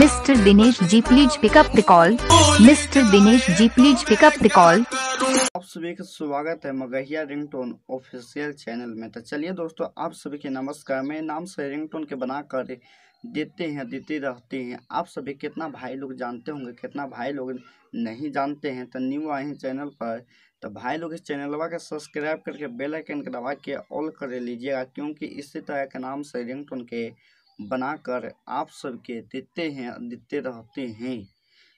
Mr. Dinesh ji please pick up the call mister Dinesh ji please pick up the call आप सभी का स्वागत है मगहिया रिंगटोन ऑफिशियल चैनल में तो चलिए दोस्तों आप सभी के नमस्कार मैं नाम से रिंगटोन के बना कर देते हैं देते रहते हैं आप सभी कितना भाई लोग जानते होंगे कितना भाई लोग नहीं जानते हैं तो न्यू आए हैं चैनल पर तो भाई लोग इस चैनलवा के सब्सक्राइब करके बेल आइकन का दबा के ऑल कर लीजिएगा क्योंकि इसी तरह के नाम से रिंगटोन के बनाकर आप सबके देते हैं देते रहते हैं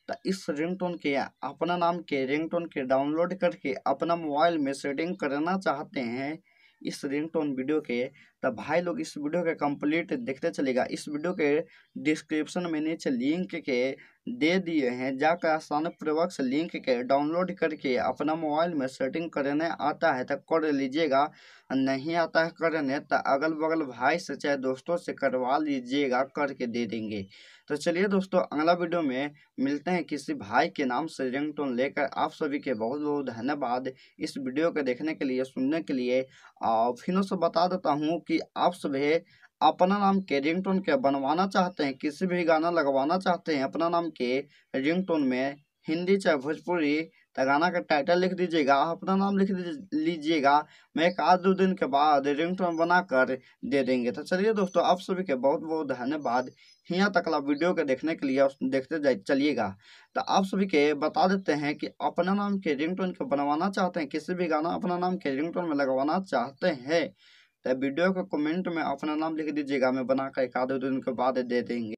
तो इस रिंगटोन के अपना नाम के रिंगटोन के डाउनलोड करके अपना मोबाइल में सेटिंग करना चाहते हैं इस रिंगटोन वीडियो के तो भाई लोग इस वीडियो के कंप्लीट देखते चलेगा इस वीडियो के डिस्क्रिप्शन में नीचे लिंक के दे दिए हैं जाकर आसानीपूर्वक लिंक के डाउनलोड करके अपना मोबाइल में सेटिंग करने आता है तो कर लीजिएगा नहीं आता है करने तो अगल बगल भाई से चाहे दोस्तों से करवा लीजिएगा करके दे देंगे तो चलिए दोस्तों अगला वीडियो में मिलते हैं किसी भाई के नाम से रिंगटोन लेकर आप सभी के बहुत बहुत धन्यवाद इस वीडियो को देखने के लिए सुनने के लिए और फिर उससे बता देता हूँ कि आप सभी अपना नाम के रिंगटोन के बनवाना चाहते हैं किसी भी गाना लगवाना चाहते हैं अपना नाम के रिंगटोन में हिंदी चाहे भोजपुरी तो गाना का टाइटल लिख दीजिएगा अपना नाम लिख लीजिएगा मैं एक आध दो दिन के बाद रिंगटोन बनाकर दे देंगे तो चलिए दोस्तों आप सभी के बहुत बहुत धन्यवाद यहाँ तकला वीडियो के देखने के लिए देखते जाए चलिएगा तो आप सभी के बता देते हैं कि अपना नाम के रिंगटोन के बनवाना चाहते हैं किसी भी गाना अपना नाम के रिंगटोन में लगवाना चाहते हैं तो वीडियो को कमेंट में अपना नाम लिख दीजिएगा हमें बनाकर एक आधे दो दिन के बाद दे देंगे